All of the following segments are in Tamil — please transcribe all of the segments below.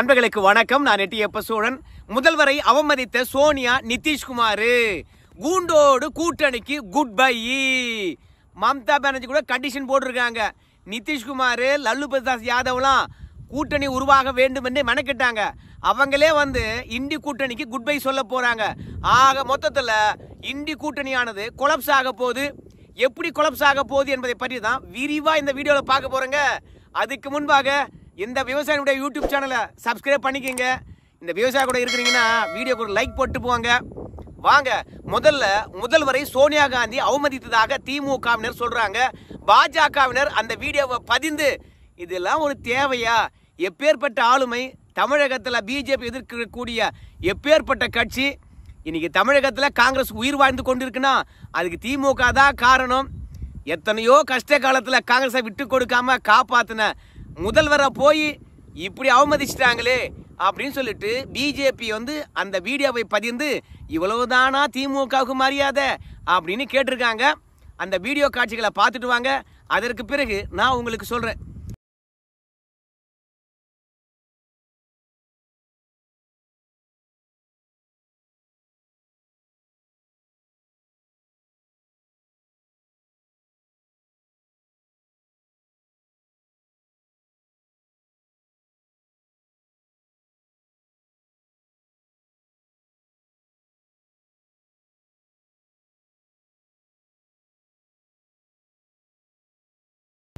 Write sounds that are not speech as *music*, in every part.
நண்பர்களுக்கு வணக்கம் நான் எட்டி எப்ப சோழன் முதல்வரை அவமதித்த சோனியா நிதிஷ்குமாரு கூண்டோடு கூட்டணிக்கு குட் பை மம்தா பானர்ஜி கூட கண்டிஷன் போட்டிருக்காங்க நிதிஷ்குமாரு லல்லு பிரசாத் யாதவ்லாம் கூட்டணி உருவாக வேண்டும் என்று மெனக்கிட்டாங்க அவங்களே வந்து இந்தி கூட்டணிக்கு குட் பை சொல்ல போறாங்க ஆக மொத்தத்தில் இந்தி கூட்டணியானது கொலப்ஸ் ஆக போகுது எப்படி கொலப்ஸ் ஆக போகுது என்பதை பற்றி தான் விரிவாக இந்த வீடியோவில் பார்க்க போறேங்க அதுக்கு முன்பாக இந்த விவசாயினுடைய யூடியூப் சேனலை சப்ஸ்கிரைப் பண்ணிக்கோங்க இந்த விவசாய கூட இருக்கிறீங்கன்னா வீடியோ கூட லைக் போட்டு போவாங்க வாங்க முதல்ல முதல்வரை சோனியா காந்தி அவமதித்ததாக திமுகவினர் சொல்கிறாங்க பாஜகவினர் அந்த வீடியோவை பதிந்து இதெல்லாம் ஒரு தேவையா எப்பேற்பட்ட ஆளுமை தமிழகத்தில் பிஜேபி எதிர்க்கக்கூடிய எப்பேற்பட்ட கட்சி இன்னைக்கு தமிழகத்தில் காங்கிரஸ் உயிர் வாழ்ந்து கொண்டிருக்குன்னா அதுக்கு திமுக தான் காரணம் எத்தனையோ கஷ்ட காலத்தில் காங்கிரஸை விட்டு கொடுக்காமல் காப்பாற்றின முதல்வரை போய் இப்படி அவமதிச்சிட்டாங்களே அப்படின்னு சொல்லிட்டு பிஜேபி வந்து அந்த வீடியோவை பதிந்து இவ்வளவுதானா திமுகவுக்கு மரியாதை அப்படின்னு கேட்டிருக்காங்க அந்த வீடியோ காட்சிகளை பார்த்துட்டு வாங்க அதற்கு பிறகு நான் உங்களுக்கு சொல்கிறேன்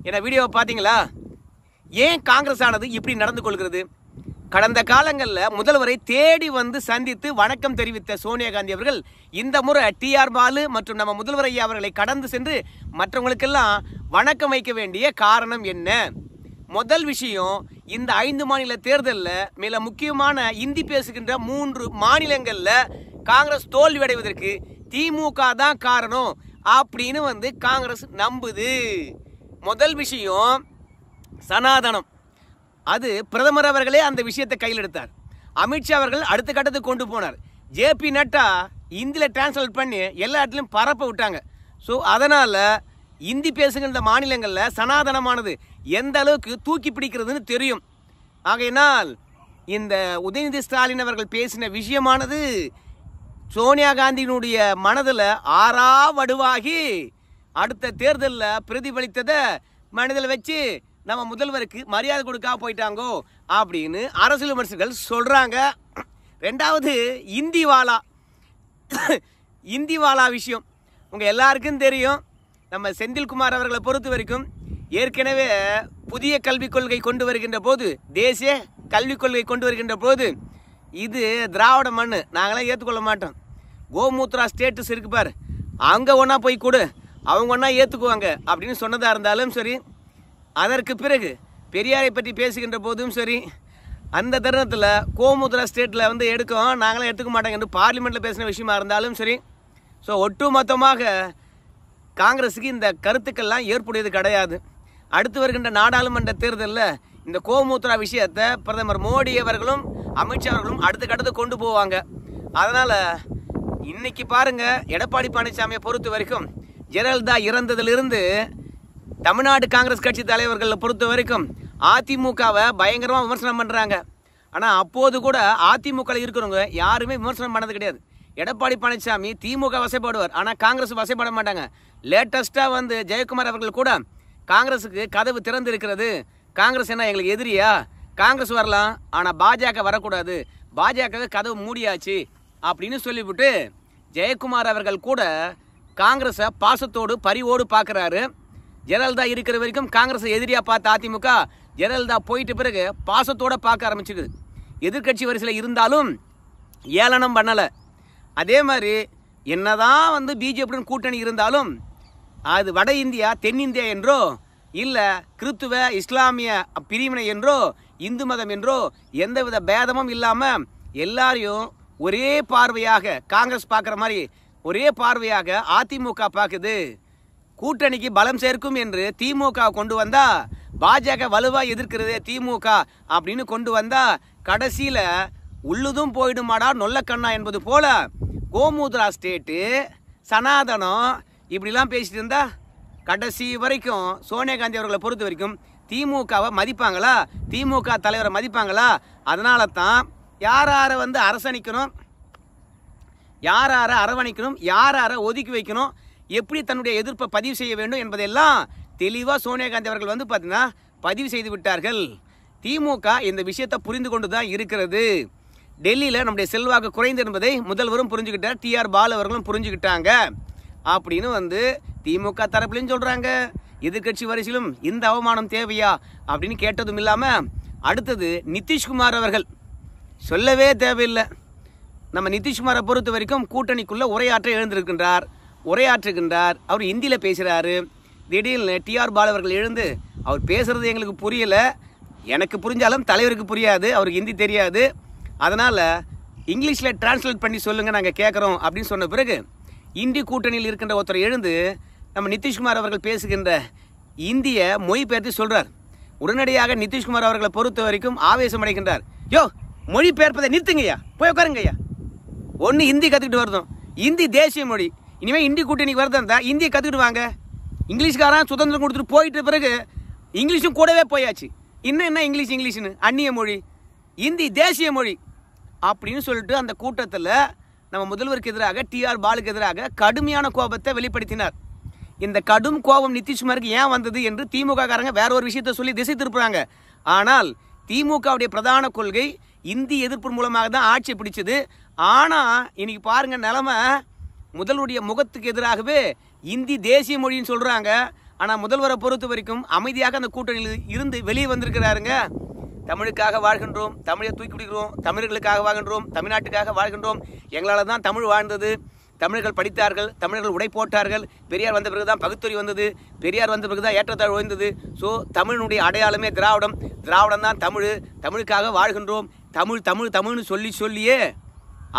என வீடியோவை பார்த்தீங்களா ஏன் காங்கிரஸ் ஆனது இப்படி நடந்து கொள்கிறது கடந்த காலங்களில் முதல்வரை தேடி வந்து சந்தித்து வணக்கம் தெரிவித்த சோனியா காந்தி அவர்கள் இந்த முறை டிஆர் பாலு மற்றும் நம்ம முதல்வர் ஐயா அவர்களை கடந்து சென்று மற்றவங்களுக்கெல்லாம் வணக்கம் வைக்க வேண்டிய காரணம் என்ன முதல் விஷயம் இந்த ஐந்து மாநில தேர்தலில் மேல முக்கியமான இந்தி பேசுகின்ற மூன்று மாநிலங்களில் காங்கிரஸ் தோல்வி அடைவதற்கு திமுக தான் காரணம் அப்படின்னு வந்து காங்கிரஸ் நம்புது முதல் விஷயம் சனாதனம் அது பிரதமர் அவர்களே அந்த விஷயத்தை கையில் எடுத்தார் அமித்ஷா அவர்கள் அடுத்த கட்டத்துக்கு கொண்டு போனார் ஜேபி நட்டா இந்தியில் டிரான்ஸ்லேட் பண்ணி எல்லா இடத்துலையும் பரப்ப விட்டாங்க ஸோ அதனால் இந்தி பேசுகின்ற மாநிலங்களில் சனாதனமானது எந்த அளவுக்கு தூக்கி பிடிக்கிறதுன்னு தெரியும் ஆகையினால் இந்த உதயநிதி ஸ்டாலின் அவர்கள் பேசின விஷயமானது சோனியா காந்தியினுடைய மனதில் ஆறா வடுவாகி அடுத்த தேர்தலில் பிரதிபலித்ததை மனதில் வச்சு நம்ம முதல்வருக்கு மரியாதை கொடுக்காம போயிட்டாங்கோ அப்படின்னு அரசியல் விமர்சகர்கள் சொல்கிறாங்க ரெண்டாவது இந்திவாலா இந்திவாலா விஷயம் உங்கள் எல்லாருக்கும் தெரியும் நம்ம செந்தில்குமார் அவர்களை பொறுத்த வரைக்கும் ஏற்கனவே புதிய கல்விக் கொள்கை கொண்டு வருகின்ற போது தேசிய கல்விக் கொள்கை கொண்டு வருகின்ற போது இது திராவிட மண் நாங்களாம் ஏற்றுக்கொள்ள மாட்டோம் கோமூத்ரா ஸ்டேட்டஸ் இருக்கு பார் அங்கே ஒன்றா போய் கொடு அவங்க ஒன்றா ஏற்றுக்குவாங்க அப்படின்னு சொன்னதாக இருந்தாலும் சரி அதற்கு பிறகு பெரியாரை பற்றி பேசுகின்ற போதும் சரி அந்த தருணத்தில் கோமுத்ரா ஸ்டேட்டில் வந்து எடுக்கும் நாங்களாம் எடுத்துக்க மாட்டோங்க என்று பார்லிமெண்ட்டில் பேசின விஷயமா இருந்தாலும் சரி ஸோ ஒட்டு மொத்தமாக காங்கிரஸுக்கு இந்த கருத்துக்கள்லாம் ஏற்புடையது கிடையாது அடுத்து வருகின்ற நாடாளுமன்ற தேர்தலில் இந்த கோமுத்ரா விஷயத்தை பிரதமர் மோடி அவர்களும் அமித்ஷா அவர்களும் அடுத்த கட்டத்தை கொண்டு போவாங்க அதனால் இன்னைக்கு பாருங்கள் எடப்பாடி பழனிசாமியை பொறுத்த வரைக்கும் ஜெயலலிதா இறந்ததிலிருந்து தமிழ்நாடு காங்கிரஸ் கட்சி தலைவர்களை பொறுத்த வரைக்கும் அதிமுகவை பயங்கரமாக விமர்சனம் பண்ணுறாங்க ஆனால் அப்போது கூட அதிமுகவில் இருக்கிறவங்க யாருமே விமர்சனம் பண்ணது கிடையாது எடப்பாடி பழனிசாமி திமுக வசைப்படுவார் ஆனால் காங்கிரஸ் வசைப்பட மாட்டாங்க லேட்டஸ்ட்டாக வந்து ஜெயக்குமார் அவர்கள் கூட காங்கிரஸுக்கு கதவு திறந்து இருக்கிறது காங்கிரஸ் என்ன எங்களுக்கு எதிரியா காங்கிரஸ் வரலாம் ஆனால் பாஜக வரக்கூடாது பாஜக கதவு மூடியாச்சு அப்படின்னு சொல்லிவிட்டு ஜெயக்குமார் அவர்கள் கூட காங்கிரஸை பாசத்தோடு பரிவோடு பார்க்குறாரு ஜெயலலிதா இருக்கிற வரைக்கும் காங்கிரஸை எதிரியாக பார்த்த அதிமுக ஜெயலலிதா போயிட்ட பிறகு பாசத்தோடு பார்க்க ஆரம்பிச்சிருக்குது எதிர்கட்சி வரிசையில் இருந்தாலும் ஏளனம் பண்ணலை அதே மாதிரி என்னதான் வந்து பிஜேபியுடன் கூட்டணி இருந்தாலும் அது வட இந்தியா தென்னிந்தியா என்றோ இல்லை கிறித்துவ இஸ்லாமிய பிரிவினை என்றோ இந்து மதம் என்றோ எந்தவித பேதமும் இல்லாமல் எல்லாரையும் ஒரே பார்வையாக காங்கிரஸ் பார்க்குற மாதிரி ஒரே பார்வையாக அதிமுக பார்க்குது கூட்டணிக்கு பலம் சேர்க்கும் என்று திமுக கொண்டு வந்தா பாஜக வலுவாக எதிர்க்கிறது திமுக அப்படின்னு கொண்டு வந்தா கடைசியில் உள்ளதும் போயிடுமாடா நொல்லக்கண்ணா என்பது போல கோமுத்ரா ஸ்டேட்டு சனாதனம் இப்படிலாம் பேசிட்டு இருந்தா கடைசி வரைக்கும் சோனியா காந்தி அவர்களை பொறுத்த வரைக்கும் திமுகவை மதிப்பாங்களா திமுக தலைவரை மதிப்பாங்களா அதனால தான் யார் யாரை வந்து அரசணிக்கணும் யார் யாரை அரவணைக்கணும் யார் யாரை ஒதுக்கி வைக்கணும் எப்படி தன்னுடைய எதிர்ப்பை பதிவு செய்ய வேண்டும் என்பதெல்லாம் தெளிவாக சோனியா காந்தி அவர்கள் வந்து பார்த்தீங்கன்னா பதிவு செய்து விட்டார்கள் திமுக இந்த விஷயத்தை புரிந்து கொண்டு தான் இருக்கிறது டெல்லியில் நம்முடைய செல்வாக்கு குறைந்து என்பதை முதல்வரும் புரிஞ்சுக்கிட்டார் டிஆர் பால் அவர்களும் புரிஞ்சுக்கிட்டாங்க அப்படின்னு வந்து திமுக தரப்புலையும் சொல்கிறாங்க எதிர்கட்சி வரிசையிலும் இந்த அவமானம் தேவையா அப்படின்னு கேட்டதும் இல்லாமல் அடுத்தது நிதிஷ்குமார் அவர்கள் சொல்லவே தேவையில்லை நம்ம நிதிஷ்குமாரை பொறுத்த வரைக்கும் கூட்டணிக்குள்ளே உரையாற்ற எழுந்திருக்கின்றார் உரையாற்றுகின்றார் அவர் ஹிந்தியில் பேசுகிறாரு திடீர்னு டிஆர் பால் அவர்கள் எழுந்து அவர் பேசுகிறது எங்களுக்கு புரியலை எனக்கு புரிஞ்சாலும் தலைவருக்கு புரியாது அவருக்கு ஹிந்தி தெரியாது அதனால் இங்கிலீஷில் டிரான்ஸ்லேட் பண்ணி சொல்லுங்கள் நாங்கள் கேட்குறோம் அப்படின்னு சொன்ன பிறகு இந்தி கூட்டணியில் இருக்கின்ற ஒருத்தர் எழுந்து நம்ம நிதிஷ்குமார் அவர்கள் பேசுகின்ற இந்திய மொழிபெயர்த்து சொல்கிறார் உடனடியாக நிதிஷ்குமார் அவர்களை பொறுத்த வரைக்கும் ஆவேசம் அடைகின்றார் யோ மொழிபெயர்ப்பதை நிறுத்துங்கய்யா போய் உட்காருங்கய்யா ஒன்று ஹிந்தி கற்றுக்கிட்டு வருதோம் இந்தி தேசிய மொழி இனிமேல் இந்தி கூட்டணிக்கு வருது இருந்தால் இந்தியை கற்றுக்கிட்டு வாங்க இங்கிலீஷ்காரன் சுதந்திரம் கொடுத்துட்டு போயிட்டு பிறகு இங்கிலீஷும் கூடவே போயாச்சு இன்னும் என்ன இங்கிலீஷ் இங்கிலீஷ்னு அந்நிய மொழி இந்தி தேசிய மொழி அப்படின்னு சொல்லிட்டு அந்த கூட்டத்தில் நம்ம முதல்வருக்கு எதிராக டிஆர் பாலுக்கு எதிராக கடுமையான கோபத்தை வெளிப்படுத்தினார் இந்த கடும் கோபம் நிதிஷ்குமாருக்கு ஏன் வந்தது என்று திமுக காரங்க வேற ஒரு விஷயத்த சொல்லி திசை திருப்புறாங்க ஆனால் திமுகவுடைய பிரதான கொள்கை இந்தி எதிர்ப்பு மூலமாக தான் ஆட்சி பிடிச்சது ஆனால் இன்னைக்கு பாருங்கள் நிலமை முதல்வருடைய முகத்துக்கு எதிராகவே இந்தி தேசிய மொழின்னு சொல்கிறாங்க ஆனால் முதல்வரை பொறுத்த வரைக்கும் அமைதியாக அந்த கூட்டணியில் இருந்து வெளியே வந்திருக்கிறாருங்க தமிழுக்காக வாழ்கின்றோம் தமிழை தூக்கி பிடிக்கிறோம் தமிழர்களுக்காக வாழ்கின்றோம் தமிழ்நாட்டுக்காக வாழ்கின்றோம் எங்களால் தான் தமிழ் வாழ்ந்தது தமிழர்கள் படித்தார்கள் தமிழர்கள் உடை போட்டார்கள் பெரியார் வந்த பிறகு தான் பகுத்துறை வந்தது பெரியார் வந்த பிறகு தான் ஏற்றத்தாழ் உயர்ந்தது ஸோ தமிழனுடைய அடையாளமே திராவிடம் திராவிடம் தான் தமிழ் தமிழுக்காக வாழ்கின்றோம் தமிழ் தமிழ் தமிழ்னு சொல்லி சொல்லியே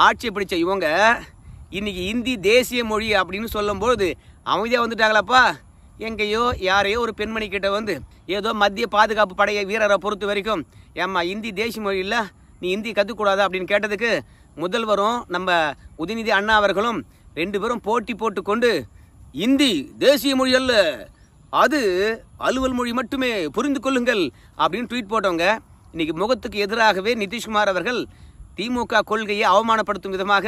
ஆட்சி பிடிச்ச இவங்க இன்றைக்கி இந்தி தேசிய மொழி அப்படின்னு சொல்லும்போது அமைதியாக வந்துட்டாங்களாப்பா எங்கேயோ யாரையோ ஒரு பெண்மணி கிட்ட வந்து ஏதோ மத்திய பாதுகாப்பு படைய வீரரை பொறுத்த வரைக்கும் ஏம்மா இந்தி தேசிய மொழியில் நீ இந்தி கற்றுக்கூடாதா அப்படின்னு கேட்டதுக்கு முதல்வரும் நம்ம உதயநிதி அண்ணா அவர்களும் ரெண்டு பேரும் போட்டி போட்டுக்கொண்டு இந்தி தேசிய மொழி அல்ல அது அலுவல் மொழி மட்டுமே புரிந்து கொள்ளுங்கள் அப்படின்னு ட்வீட் போட்டவங்க இன்னைக்கு முகத்துக்கு எதிராகவே நிதிஷ்குமார் அவர்கள் திமுக கொள்கையை அவமானப்படுத்தும் விதமாக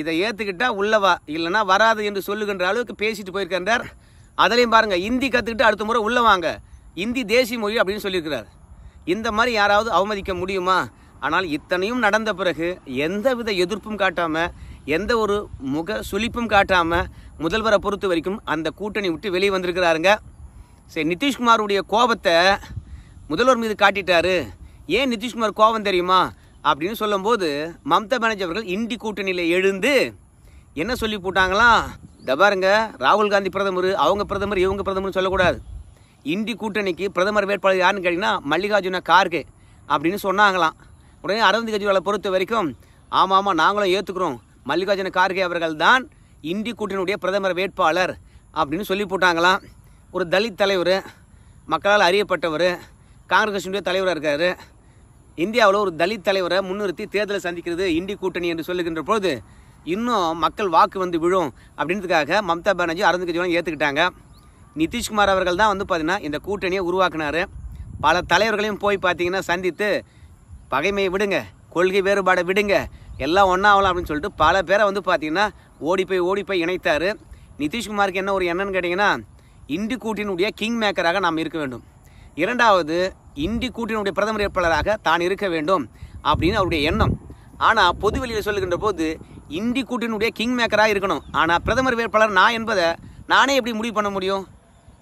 இதை ஏற்றுக்கிட்டா உள்ளவா இல்லைனா வராது என்று சொல்லுகின்ற அளவுக்கு பேசிட்டு போயிருக்கின்றார் அதிலையும் பாருங்கள் இந்தி கற்றுக்கிட்டு அடுத்த முறை உள்ளே வாங்க இந்தி தேசிய மொழி அப்படின்னு சொல்லியிருக்கிறார் இந்த மாதிரி யாராவது அவமதிக்க முடியுமா ஆனால் இத்தனையும் நடந்த பிறகு எந்த வித எதிர்ப்பும் காட்டாமல் எந்த ஒரு முக சுழிப்பும் காட்டாமல் முதல்வரை பொறுத்த வரைக்கும் அந்த கூட்டணி விட்டு வெளியே வந்திருக்கிறாருங்க சரி நிதிஷ்குமாருடைய கோபத்தை முதல்வர் மீது காட்டிட்டாரு ஏன் நிதிஷ்குமார் கோபம் தெரியுமா அப்படின்னு சொல்லும்போது மம்தா பானர்ஜி அவர்கள் இண்டி கூட்டணியில் எழுந்து என்ன சொல்லி போட்டாங்களாம் தபாருங்க ராகுல் காந்தி பிரதமர் அவங்க பிரதமர் இவங்க பிரதமர்னு சொல்லக்கூடாது இந்தி கூட்டணிக்கு பிரதமர் வேட்பாளர் யாருன்னு கேட்டிங்கன்னா மல்லிகார்ஜுன கார்கே அப்படின்னு சொன்னாங்களாம் உடனே அரவிந்த் கெஜ்ரிவாலை பொறுத்த வரைக்கும் ஆமாம் ஆமாம் நாங்களும் ஏற்றுக்கிறோம் மல்லிகார்ஜுன கார்கே அவர்கள் தான் இந்தி கூட்டணியுடைய பிரதமர் வேட்பாளர் அப்படின்னு சொல்லி போட்டாங்களாம் ஒரு தலித் தலைவர் மக்களால் அறியப்பட்டவர் காங்கிரஸ் கட்சியினுடைய தலைவராக இருக்கார் இந்தியாவில் ஒரு தலித் தலைவரை முன்னிறுத்தி தேர்தலை சந்திக்கிறது இந்தி கூட்டணி என்று சொல்லுகின்ற பொழுது இன்னும் மக்கள் வாக்கு வந்து விழும் அப்படின்றதுக்காக மம்தா பானர்ஜி அரவிந்த் கெஜ்ரிவால் ஏற்றுக்கிட்டாங்க நிதிஷ்குமார் அவர்கள் தான் வந்து பார்த்திங்கன்னா இந்த கூட்டணியை உருவாக்குனார் பல தலைவர்களையும் போய் பார்த்தீங்கன்னா சந்தித்து பகைமையை விடுங்க கொள்கை வேறுபாடை விடுங்க எல்லாம் ஒன்றா ஆகலாம் அப்படின்னு சொல்லிட்டு பல பேரை வந்து பார்த்திங்கன்னா ஓடி போய் ஓடி போய் இணைத்தார் நிதிஷ்குமாருக்கு என்ன ஒரு என்னன்னு கேட்டிங்கன்னா இந்தி கூட்டினுடைய கிங் மேக்கராக நாம் இருக்க வேண்டும் இரண்டாவது இந்தி கூட்டணியுடைய பிரதமர் வேட்பாளராக தான் இருக்க வேண்டும் அப்படின்னு அவருடைய எண்ணம் ஆனால் பொது வெளியில் சொல்லுகின்ற போது இந்தி கூட்டணியுடைய கிங் மேக்கராக இருக்கணும் ஆனால் பிரதமர் வேட்பாளர் நான் என்பதை நானே எப்படி முடிவு பண்ண முடியும்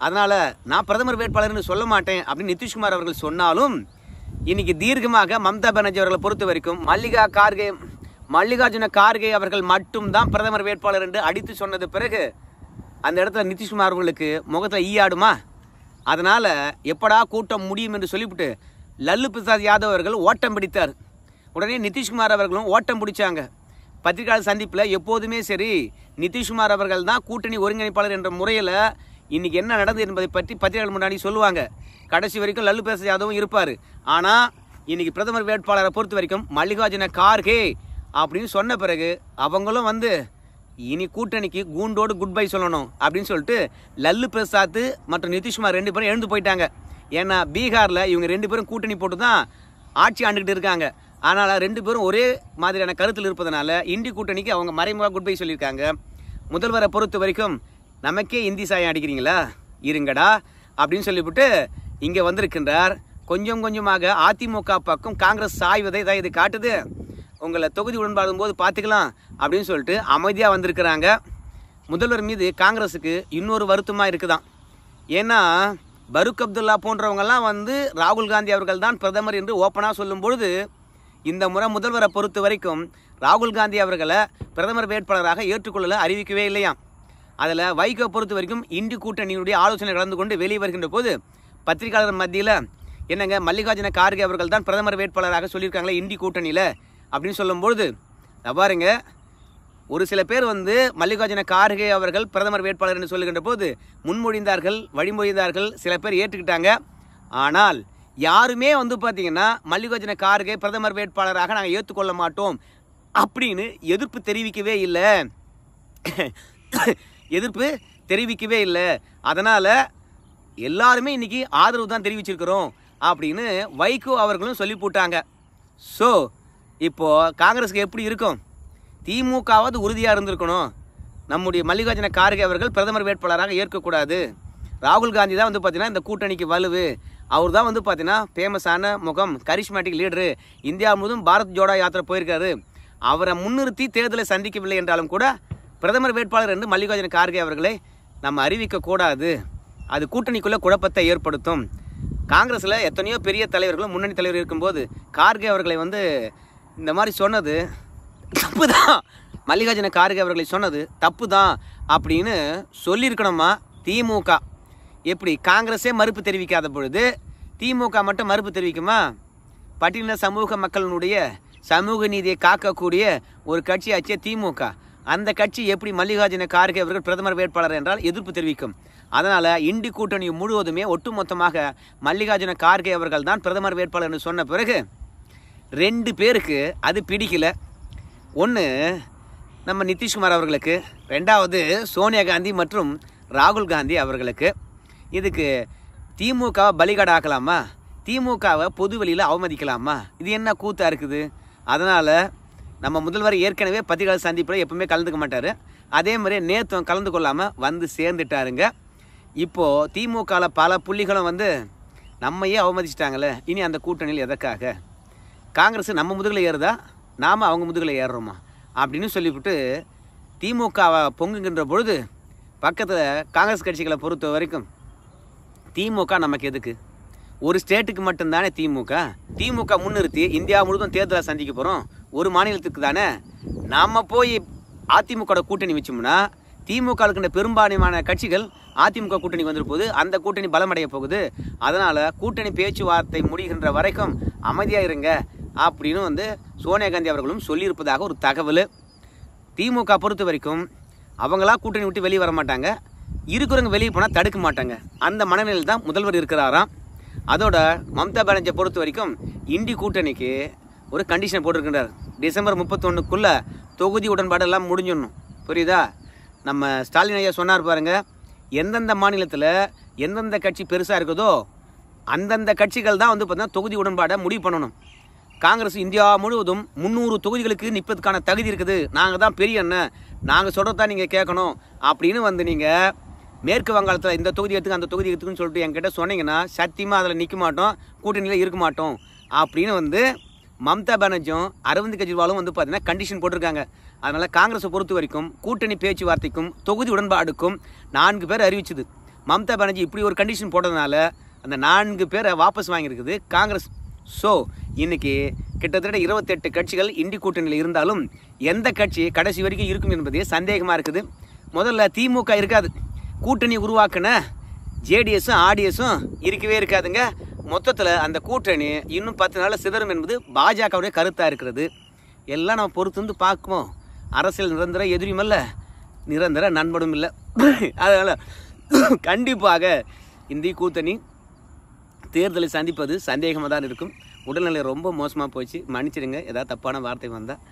அதனால் நான் பிரதமர் வேட்பாளர்னு சொல்ல மாட்டேன் அப்படின்னு நிதிஷ்குமார் அவர்கள் சொன்னாலும் இன்னைக்கு தீர்க்கமாக மம்தா பானர்ஜி அவர்களை பொறுத்த வரைக்கும் மல்லிகா கார்கே மல்லிகார்ஜுன கார்கே அவர்கள் மட்டும்தான் பிரதமர் வேட்பாளர் என்று அடித்து சொன்னது பிறகு அந்த இடத்துல நிதிஷ்குமார் அவர்களுக்கு முகத்தில் ஈயாடுமா அதனால் எப்படா கூட்டம் முடியும் என்று சொல்லிவிட்டு லல்லு பிரசாத் யாதவ் அவர்கள் ஓட்டம் பிடித்தார் உடனே நிதிஷ்குமார் அவர்களும் ஓட்டம் பிடிச்சாங்க பத்திரிகையாளர் சந்திப்பில் எப்போதுமே சரி நிதிஷ்குமார் அவர்கள் தான் கூட்டணி ஒருங்கிணைப்பாளர் என்ற முறையில் இன்றைக்கி என்ன நடந்தது என்பதை பற்றி பத்திரிகைகள் முன்னாடி சொல்லுவாங்க கடைசி வரைக்கும் லல்லு பிரசாத் யாதவும் இருப்பார் ஆனால் இன்றைக்கி பிரதமர் வேட்பாளரை பொறுத்த வரைக்கும் மல்லிகார்ஜுன கார்கே அப்படின்னு சொன்ன பிறகு அவங்களும் வந்து இனி கூட்டணிக்கு கூண்டோடு குட் பை சொல்லணும் அப்படின்னு சொல்லிட்டு லல்லு பிரசாத் மற்றும் நிதிஷ்குமார் ரெண்டு பேரும் எழுந்து போயிட்டாங்க ஏன்னா பீகாரில் இவங்க ரெண்டு பேரும் கூட்டணி போட்டு தான் ஆட்சி ஆண்டுகிட்டு இருக்காங்க ஆனால் ரெண்டு பேரும் ஒரே மாதிரியான கருத்தில் இருப்பதனால இந்தி கூட்டணிக்கு அவங்க மறைமுகமாக குட் பை சொல்லியிருக்காங்க முதல்வரை பொறுத்த வரைக்கும் நமக்கே இந்தி சாயம் அடிக்கிறீங்களா இருங்கடா அப்படின்னு சொல்லிவிட்டு இங்கே வந்திருக்கின்றார் கொஞ்சம் கொஞ்சமாக அதிமுக பக்கம் காங்கிரஸ் சாய்வதை தான் இது காட்டுது உங்களை தொகுதி உடன்பாடும் போது பார்த்துக்கலாம் அப்படின்னு சொல்லிட்டு அமைதியாக வந்திருக்கிறாங்க முதல்வர் மீது காங்கிரஸுக்கு இன்னொரு வருத்தமாக இருக்குதான் ஏன்னா பருக் அப்துல்லா போன்றவங்கெல்லாம் வந்து ராகுல் காந்தி அவர்கள் தான் பிரதமர் என்று ஓப்பனாக சொல்லும் பொழுது இந்த முறை முதல்வரை பொறுத்த வரைக்கும் ராகுல் காந்தி அவர்களை பிரதமர் வேட்பாளராக ஏற்றுக்கொள்ளலை அறிவிக்கவே இல்லையாம் அதில் வைகோ பொறுத்த வரைக்கும் இந்து கூட்டணியினுடைய ஆலோசனை கலந்து கொண்டு வெளியே வருகின்ற போது பத்திரிகையாளர் மத்தியில் என்னங்க மல்லிகார்ஜுன கார்கே அவர்கள் தான் பிரதமர் வேட்பாளராக சொல்லியிருக்காங்களே இந்தி கூட்டணியில் அப்படின்னு சொல்லும்போது பாருங்க ஒரு சில பேர் வந்து மல்லிகார்ஜுன கார்கே அவர்கள் பிரதமர் வேட்பாளர் என்று சொல்லுகின்ற போது முன்மொழிந்தார்கள் வழிமொழிந்தார்கள் சில பேர் ஏற்றுக்கிட்டாங்க ஆனால் யாருமே வந்து பார்த்தீங்கன்னா மல்லிகார்ஜுன கார்கே பிரதமர் வேட்பாளராக நாங்கள் ஏற்றுக்கொள்ள மாட்டோம் அப்படின்னு எதிர்ப்பு தெரிவிக்கவே இல்லை எதிர்ப்பு தெரிவிக்கவே இல்லை அதனால் எல்லாருமே இன்றைக்கி ஆதரவு தான் தெரிவிச்சிருக்கிறோம் அப்படின்னு வைகோ அவர்களும் சொல்லி போட்டாங்க ஸோ இப்போது காங்கிரஸுக்கு எப்படி இருக்கும் திமுகவாவது உறுதியாக இருந்திருக்கணும் நம்முடைய மல்லிகார்ஜுன கார்கே அவர்கள் பிரதமர் வேட்பாளராக ஏற்கக்கூடாது ராகுல் காந்தி தான் வந்து பார்த்தீங்கன்னா இந்த கூட்டணிக்கு வலுவு அவர் தான் வந்து பார்த்தீங்கன்னா ஃபேமஸான முகம் கரிஷ்மேட்டிக் லீடரு இந்தியா முழுவதும் பாரத் ஜோடா யாத்திரை போயிருக்காரு அவரை முன்னிறுத்தி தேர்தலை சந்திக்கவில்லை என்றாலும் கூட பிரதமர் வேட்பாளர் என்று மல்லிகார்ஜுன கார்கே அவர்களை நம்ம அறிவிக்கக்கூடாது அது கூட்டணிக்குள்ளே குழப்பத்தை ஏற்படுத்தும் காங்கிரஸில் எத்தனையோ பெரிய தலைவர்களும் முன்னணி தலைவர் இருக்கும்போது கார்கே அவர்களை வந்து இந்த மாதிரி சொன்னது தப்பு தான் மல்லிகார்ஜுன கார்கே அவர்களை சொன்னது தப்பு தான் அப்படின்னு சொல்லியிருக்கணுமா திமுக எப்படி காங்கிரஸே மறுப்பு தெரிவிக்காத பொழுது திமுக மட்டும் மறுப்பு தெரிவிக்குமா பட்டியலின சமூக மக்களினுடைய சமூக நீதியை காக்கக்கூடிய ஒரு கட்சியாச்சே திமுக அந்த கட்சி எப்படி மல்லிகார்ஜுன கார்கே அவர்கள் பிரதமர் வேட்பாளர் என்றால் எதிர்ப்பு தெரிவிக்கும் அதனால் இண்டி கூட்டணி முழுவதுமே ஒட்டுமொத்தமாக மல்லிகார்ஜுன கார்கே அவர்கள் தான் பிரதமர் வேட்பாளர் என்று சொன்ன பிறகு ரெண்டு பேருக்கு அது பிடிக்கல ஒன்று நம்ம நிதிஷ்குமார் அவர்களுக்கு ரெண்டாவது சோனியா காந்தி மற்றும் ராகுல் காந்தி அவர்களுக்கு இதுக்கு திமுகவை ஆக்கலாமா திமுகவை பொது வழியில் அவமதிக்கலாமா இது என்ன கூத்தாக இருக்குது அதனால் நம்ம முதல்வர் ஏற்கனவே பத்திரிகை சந்திப்பில் எப்பவுமே கலந்துக்க மாட்டார் அதே மாதிரி நேத்தும் கலந்து கொள்ளாமல் வந்து சேர்ந்துட்டாருங்க இப்போது திமுகவில் பல புள்ளிகளும் வந்து நம்மையே அவமதிச்சிட்டாங்களே இனி அந்த கூட்டணியில் எதற்காக காங்கிரஸ் நம்ம முதுகில் ஏறுதா நாம் அவங்க முதுகில் ஏறுறோமா அப்படின்னு சொல்லிவிட்டு திமுகவை பொங்குகின்ற பொழுது பக்கத்தில் காங்கிரஸ் கட்சிகளை பொறுத்த வரைக்கும் திமுக நமக்கு எதுக்கு ஒரு ஸ்டேட்டுக்கு மட்டும்தானே திமுக திமுக முன்னிறுத்தி இந்தியா முழுவதும் தேர்தலை சந்திக்க போகிறோம் ஒரு மாநிலத்துக்கு தானே நாம் போய் அதிமுக கூட்டணி வச்சோம்னா திமுக இருக்கின்ற பெரும்பான்மையான கட்சிகள் அதிமுக கூட்டணி போகுது அந்த கூட்டணி பலமடைய போகுது அதனால் கூட்டணி பேச்சுவார்த்தை முடிகின்ற வரைக்கும் அமைதியாக இருங்க அப்படின்னு வந்து சோனியா காந்தி அவர்களும் சொல்லியிருப்பதாக ஒரு தகவல் திமுக பொறுத்த வரைக்கும் அவங்களா கூட்டணி விட்டு வெளியே வர மாட்டாங்க இருக்கிறவங்க வெளியே போனால் தடுக்க மாட்டாங்க அந்த மனநிலையில் தான் முதல்வர் இருக்கிறாராம் அதோட மம்தா பானர்ஜியை பொறுத்த வரைக்கும் இந்தி கூட்டணிக்கு ஒரு கண்டிஷன் போட்டிருக்கின்றார் டிசம்பர் முப்பத்தொன்னுக்குள்ளே தொகுதி உடன்பாடு எல்லாம் முடிஞ்சிடணும் புரியுதா நம்ம ஸ்டாலின் ஐயா சொன்னார் பாருங்கள் எந்தெந்த மாநிலத்தில் எந்தெந்த கட்சி பெருசாக இருக்குதோ அந்தந்த கட்சிகள் தான் வந்து பார்த்தீங்கன்னா தொகுதி உடன்பாடை முடிவு பண்ணணும் காங்கிரஸ் இந்தியா முழுவதும் முந்நூறு தொகுதிகளுக்கு நிற்பதுக்கான தகுதி இருக்குது நாங்கள் தான் பெரிய அண்ணன் நாங்கள் சொல்கிறத தான் நீங்கள் கேட்கணும் அப்படின்னு வந்து நீங்கள் மேற்கு வங்காளத்தில் இந்த தொகுதி எடுத்துக்க அந்த தொகுதி எடுத்துக்குன்னு சொல்லிட்டு என்கிட்ட சொன்னீங்கன்னா சத்தியமாக அதில் நிற்க மாட்டோம் கூட்டணியில் இருக்க மாட்டோம் அப்படின்னு வந்து மம்தா பானர்ஜியும் அரவிந்த் கெஜ்ரிவாலும் வந்து பார்த்தீங்கன்னா கண்டிஷன் போட்டிருக்காங்க அதனால் காங்கிரஸை பொறுத்த வரைக்கும் கூட்டணி பேச்சுவார்த்தைக்கும் தொகுதி உடன்பாடுக்கும் நான்கு பேர் அறிவிச்சுது மம்தா பானர்ஜி இப்படி ஒரு கண்டிஷன் போட்டதுனால அந்த நான்கு பேரை வாபஸ் வாங்கியிருக்குது காங்கிரஸ் ஸோ இன்னைக்கு கிட்டத்தட்ட இருபத்தெட்டு கட்சிகள் இண்டி கூட்டணியில் இருந்தாலும் எந்த கட்சி கடைசி வரைக்கும் இருக்கும் என்பதே சந்தேகமாக இருக்குது முதல்ல திமுக இருக்காது கூட்டணி உருவாக்கின ஜேடிஎஸும் ஆர்டிஎஸும் இருக்கவே இருக்காதுங்க மொத்தத்தில் அந்த கூட்டணி இன்னும் பத்து நாளில் சிதறும் என்பது பாஜகவுடைய கருத்தாக இருக்கிறது எல்லாம் நம்ம பொறுத்து வந்து பார்க்குவோம் அரசியல் நிரந்தர எதிரியும் நிரந்தர நண்பனும் இல்லை *laughs* அதனால் கண்டிப்பாக இந்திய கூட்டணி தேர்தலை சந்திப்பது சந்தேகமாக தான் இருக்கும் உடல்நிலை ரொம்ப மோசமாக போச்சு மன்னிச்சிடுங்க ஏதாவது தப்பான வார்த்தை வந்தால்